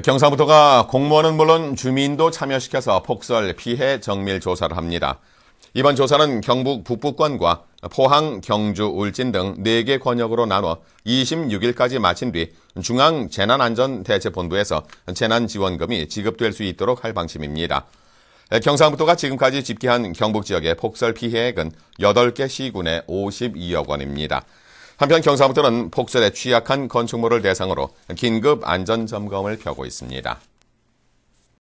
경상부터가 공무원은 물론 주민도 참여시켜서 폭설 피해 정밀 조사를 합니다. 이번 조사는 경북 북부권과 포항, 경주, 울진 등 4개 권역으로 나눠 26일까지 마친 뒤 중앙재난안전대책본부에서 재난지원금이 지급될 수 있도록 할 방침입니다. 경상북도가 지금까지 집계한 경북 지역의 폭설 피해액은 8개 시군에 52억 원입니다. 한편 경사부터는 폭설에 취약한 건축물을 대상으로 긴급 안전 점검을 펴고 있습니다.